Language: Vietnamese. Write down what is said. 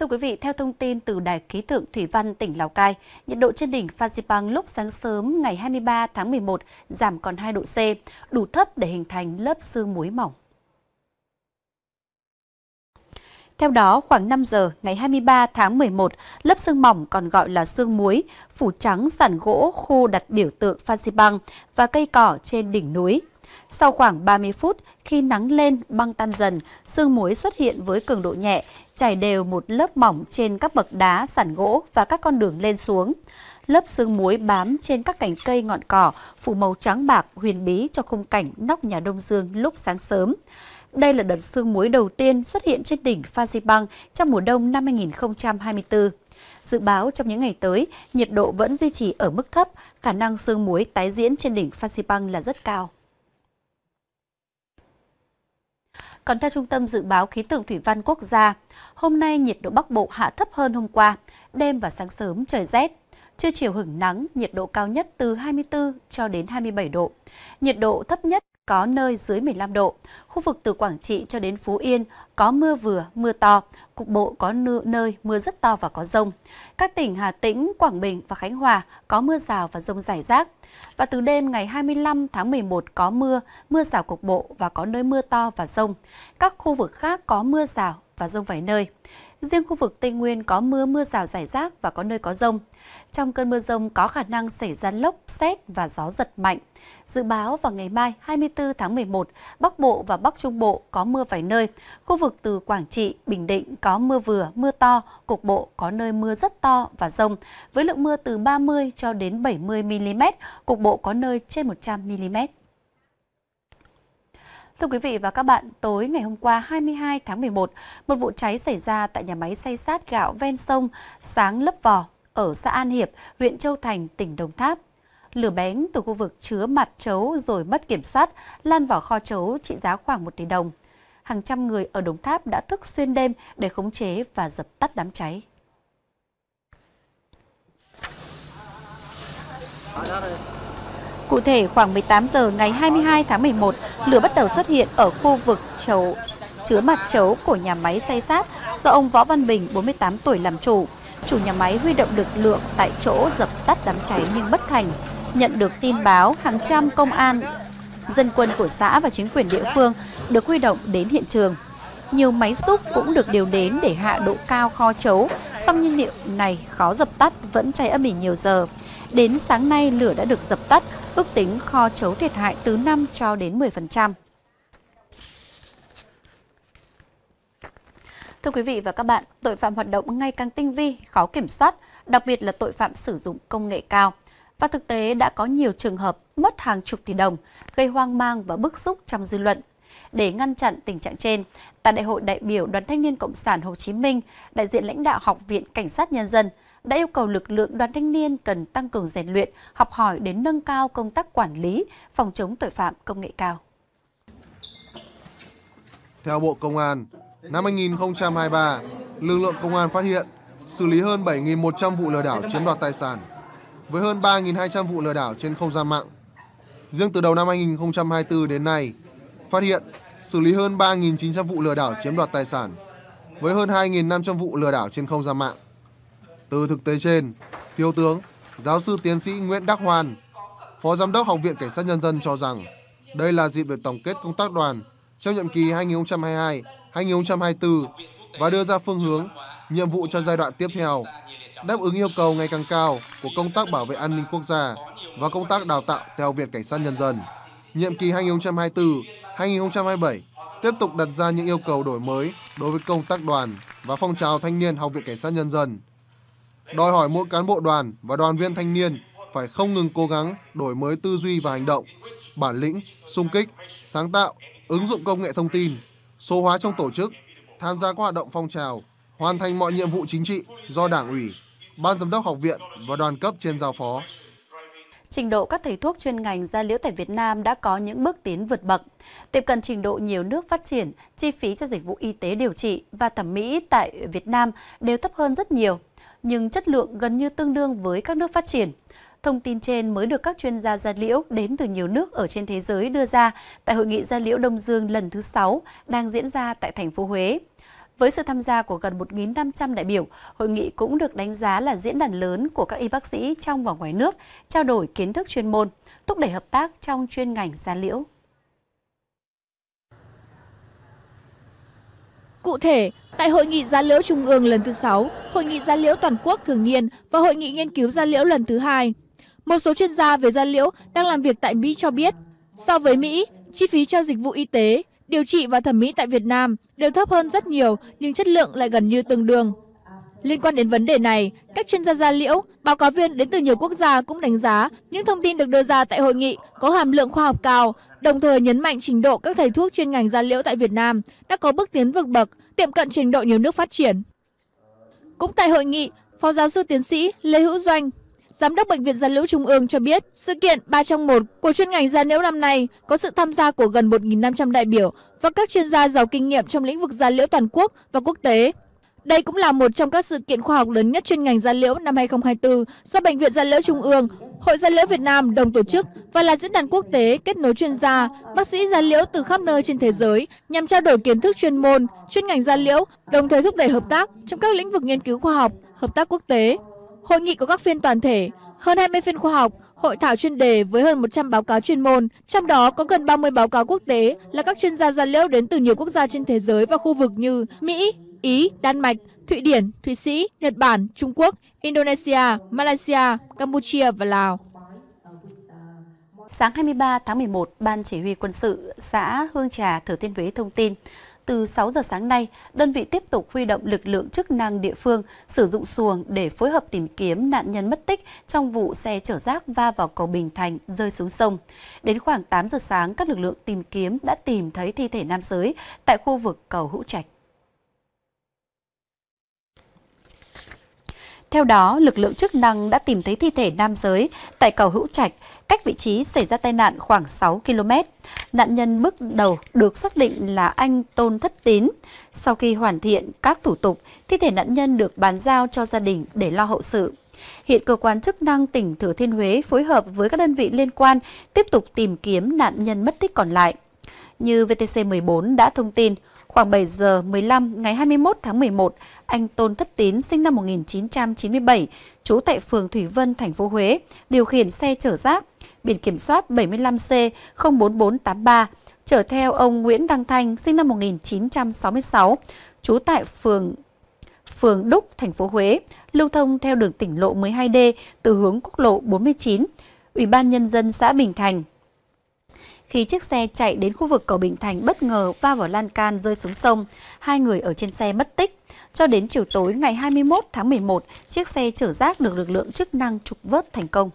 Thưa quý vị, theo thông tin từ Đài Khí tượng Thủy văn tỉnh Lào Cai, nhiệt độ trên đỉnh Fansipan lúc sáng sớm ngày 23 tháng 11 giảm còn 2 độ C, đủ thấp để hình thành lớp sương muối mỏng. Theo đó, khoảng 5 giờ ngày 23 tháng 11, lớp sương mỏng còn gọi là sương muối, phủ trắng sàn gỗ khu đặt biểu tượng Fansipan và cây cỏ trên đỉnh núi sau khoảng 30 phút, khi nắng lên băng tan dần, sương muối xuất hiện với cường độ nhẹ, trải đều một lớp mỏng trên các bậc đá, sàn gỗ và các con đường lên xuống. Lớp sương muối bám trên các cành cây ngọn cỏ, phủ màu trắng bạc huyền bí cho khung cảnh nóc nhà Đông Dương lúc sáng sớm. Đây là đợt sương muối đầu tiên xuất hiện trên đỉnh Pha Bang trong mùa đông năm 2024. Dự báo trong những ngày tới, nhiệt độ vẫn duy trì ở mức thấp, khả năng sương muối tái diễn trên đỉnh Phan Xipang là rất cao. Còn theo Trung tâm Dự báo Khí tượng Thủy văn Quốc gia, hôm nay nhiệt độ Bắc Bộ hạ thấp hơn hôm qua, đêm và sáng sớm trời rét. Trưa chiều hưởng nắng, nhiệt độ cao nhất từ 24 cho đến 27 độ. Nhiệt độ thấp nhất có nơi dưới 15 độ. Khu vực từ Quảng Trị cho đến Phú Yên có mưa vừa, mưa to, cục bộ có nơi mưa rất to và có rông. Các tỉnh Hà Tĩnh, Quảng Bình và Khánh Hòa có mưa rào và rông rải rác. Và từ đêm ngày 25 tháng 11 có mưa, mưa rào cục bộ và có nơi mưa to và rông. Các khu vực khác có mưa rào và rông vài nơi. Riêng khu vực Tây Nguyên có mưa mưa rào rải rác và có nơi có rông. Trong cơn mưa rông có khả năng xảy ra lốc, xét và gió giật mạnh. Dự báo vào ngày mai 24 tháng 11, Bắc Bộ và Bắc Trung Bộ có mưa vài nơi. Khu vực từ Quảng Trị, Bình Định có mưa vừa, mưa to, cục bộ có nơi mưa rất to và rông, với lượng mưa từ 30 cho đến 70 mm, cục bộ có nơi trên 100 mm. Thưa quý vị và các bạn, tối ngày hôm qua 22 tháng 11, một vụ cháy xảy ra tại nhà máy xay sát gạo ven sông Sáng Lấp Vò ở xã An Hiệp, huyện Châu Thành, tỉnh Đồng Tháp. Lửa bén từ khu vực chứa mặt chấu rồi mất kiểm soát, lan vào kho chấu trị giá khoảng 1 tỷ đồng. Hàng trăm người ở Đồng Tháp đã thức xuyên đêm để khống chế và dập tắt đám cháy. Cụ thể khoảng 18 giờ ngày 22 tháng 11, lửa bắt đầu xuất hiện ở khu vực chấu chứa mặt chấu của nhà máy xay sát do ông Võ Văn Bình, 48 tuổi làm chủ. Chủ nhà máy huy động lực lượng tại chỗ dập tắt đám cháy nhưng bất thành. Nhận được tin báo, hàng trăm công an, dân quân của xã và chính quyền địa phương được huy động đến hiện trường. Nhiều máy xúc cũng được điều đến để hạ độ cao kho chấu, song nhiên liệu này khó dập tắt vẫn cháy âm ỉ nhiều giờ. Đến sáng nay lửa đã được dập tắt, ước tính kho chấu thiệt hại từ 5 cho đến 10%. Thưa quý vị và các bạn, tội phạm hoạt động ngày càng tinh vi, khó kiểm soát, đặc biệt là tội phạm sử dụng công nghệ cao. Và thực tế đã có nhiều trường hợp mất hàng chục tỷ đồng, gây hoang mang và bức xúc trong dư luận. Để ngăn chặn tình trạng trên, tại Đại hội đại biểu Đoàn Thanh niên Cộng sản Hồ Chí Minh, đại diện lãnh đạo Học viện Cảnh sát Nhân dân đã yêu cầu lực lượng đoàn thanh niên cần tăng cường rèn luyện, học hỏi để nâng cao công tác quản lý, phòng chống tội phạm công nghệ cao. Theo Bộ Công an, năm 2023, lực lượng công an phát hiện, xử lý hơn 7.100 vụ lừa đảo chiếm đoạt tài sản, với hơn 3.200 vụ lừa đảo trên không gian mạng. Riêng từ đầu năm 2024 đến nay, phát hiện, xử lý hơn 3.900 vụ lừa đảo chiếm đoạt tài sản, với hơn 2.500 vụ lừa đảo trên không gian mạng. Từ thực tế trên, Thiếu tướng, giáo sư tiến sĩ Nguyễn Đắc Hoan, Phó Giám đốc Học viện Cảnh sát Nhân dân cho rằng đây là dịp để tổng kết công tác đoàn trong nhiệm kỳ 2022-2024 và đưa ra phương hướng, nhiệm vụ cho giai đoạn tiếp theo, đáp ứng yêu cầu ngày càng cao của công tác bảo vệ an ninh quốc gia và công tác đào tạo theo Viện Cảnh sát Nhân dân. Nhiệm kỳ 2024-2027 tiếp tục đặt ra những yêu cầu đổi mới đối với công tác đoàn và phong trào thanh niên Học viện Cảnh sát Nhân dân – đòi hỏi mỗi cán bộ đoàn và đoàn viên thanh niên phải không ngừng cố gắng đổi mới tư duy và hành động, bản lĩnh, sung kích, sáng tạo, ứng dụng công nghệ thông tin, số hóa trong tổ chức, tham gia các hoạt động phong trào, hoàn thành mọi nhiệm vụ chính trị do Đảng ủy, Ban giám đốc học viện và đoàn cấp trên giao phó. Trình độ các thầy thuốc chuyên ngành da liễu tại Việt Nam đã có những bước tiến vượt bậc. Tiếp cận trình độ nhiều nước phát triển, chi phí cho dịch vụ y tế điều trị và thẩm mỹ tại Việt Nam đều thấp hơn rất nhiều nhưng chất lượng gần như tương đương với các nước phát triển. Thông tin trên mới được các chuyên gia da liễu đến từ nhiều nước ở trên thế giới đưa ra tại Hội nghị da liễu Đông Dương lần thứ 6 đang diễn ra tại thành phố Huế. Với sự tham gia của gần 1.500 đại biểu, hội nghị cũng được đánh giá là diễn đàn lớn của các y bác sĩ trong và ngoài nước, trao đổi kiến thức chuyên môn, thúc đẩy hợp tác trong chuyên ngành da liễu. Cụ thể, Tại Hội nghị Gia liễu Trung ương lần thứ 6, Hội nghị Gia liễu Toàn quốc thường niên và Hội nghị Nghiên cứu Gia liễu lần thứ 2. Một số chuyên gia về gia liễu đang làm việc tại Mỹ cho biết, so với Mỹ, chi phí cho dịch vụ y tế, điều trị và thẩm mỹ tại Việt Nam đều thấp hơn rất nhiều nhưng chất lượng lại gần như tương đương. Liên quan đến vấn đề này, các chuyên gia gia liễu, báo cáo viên đến từ nhiều quốc gia cũng đánh giá những thông tin được đưa ra tại hội nghị có hàm lượng khoa học cao, đồng thời nhấn mạnh trình độ các thầy thuốc chuyên ngành gia liễu tại Việt Nam đã có bước tiến vượt bậc tiệm cận trình độ nhiều nước phát triển. Cũng tại hội nghị, Phó giáo sư tiến sĩ Lê Hữu Doanh, Giám đốc Bệnh viện Gia Liễu Trung ương cho biết, sự kiện 3 trong 1 của chuyên ngành gia liễu năm nay có sự tham gia của gần 1.500 đại biểu và các chuyên gia giàu kinh nghiệm trong lĩnh vực gia liễu toàn quốc và quốc tế. Đây cũng là một trong các sự kiện khoa học lớn nhất chuyên ngành gia liễu năm 2024 do Bệnh viện Gia liễu Trung ương Hội Gia Liễu Việt Nam đồng tổ chức và là diễn đàn quốc tế kết nối chuyên gia, bác sĩ gia liễu từ khắp nơi trên thế giới nhằm trao đổi kiến thức chuyên môn, chuyên ngành gia liễu, đồng thời thúc đẩy hợp tác trong các lĩnh vực nghiên cứu khoa học, hợp tác quốc tế. Hội nghị có các phiên toàn thể, hơn 20 phiên khoa học, hội thảo chuyên đề với hơn 100 báo cáo chuyên môn, trong đó có gần 30 báo cáo quốc tế là các chuyên gia gia liễu đến từ nhiều quốc gia trên thế giới và khu vực như Mỹ, Ý, Đan Mạch, Thụy Điển, Thụy Sĩ, Nhật Bản, Trung Quốc, Indonesia, Malaysia, Campuchia và Lào. Sáng 23 tháng 11, Ban Chỉ huy quân sự xã Hương Trà, Thừa Thiên Huế thông tin, từ 6 giờ sáng nay, đơn vị tiếp tục huy động lực lượng chức năng địa phương sử dụng xuồng để phối hợp tìm kiếm nạn nhân mất tích trong vụ xe chở rác va vào cầu Bình Thành rơi xuống sông. Đến khoảng 8 giờ sáng, các lực lượng tìm kiếm đã tìm thấy thi thể nam giới tại khu vực cầu Hữu Trạch. Theo đó, lực lượng chức năng đã tìm thấy thi thể nam giới tại cầu Hữu Trạch, cách vị trí xảy ra tai nạn khoảng 6 km. Nạn nhân bước đầu được xác định là anh Tôn Thất Tín. Sau khi hoàn thiện các thủ tục, thi thể nạn nhân được bàn giao cho gia đình để lo hậu sự. Hiện cơ quan chức năng tỉnh Thừa Thiên Huế phối hợp với các đơn vị liên quan tiếp tục tìm kiếm nạn nhân mất tích còn lại. Như VTC14 đã thông tin, Khoảng 7 giờ 15 ngày 21 tháng 11, anh Tôn Thất Tín sinh năm 1997, trú tại phường Thủy Vân, thành phố Huế, điều khiển xe chở rác biển kiểm soát 75C04483 chở theo ông Nguyễn Đăng Thanh sinh năm 1966, trú tại phường phường Đúc, thành phố Huế, lưu thông theo đường tỉnh lộ 12D từ hướng quốc lộ 49, Ủy ban nhân dân xã Bình Thành khi chiếc xe chạy đến khu vực cầu Bình Thành bất ngờ va vào lan can rơi xuống sông. Hai người ở trên xe mất tích. Cho đến chiều tối ngày 21 tháng 11, chiếc xe chở rác được lực lượng chức năng trục vớt thành công.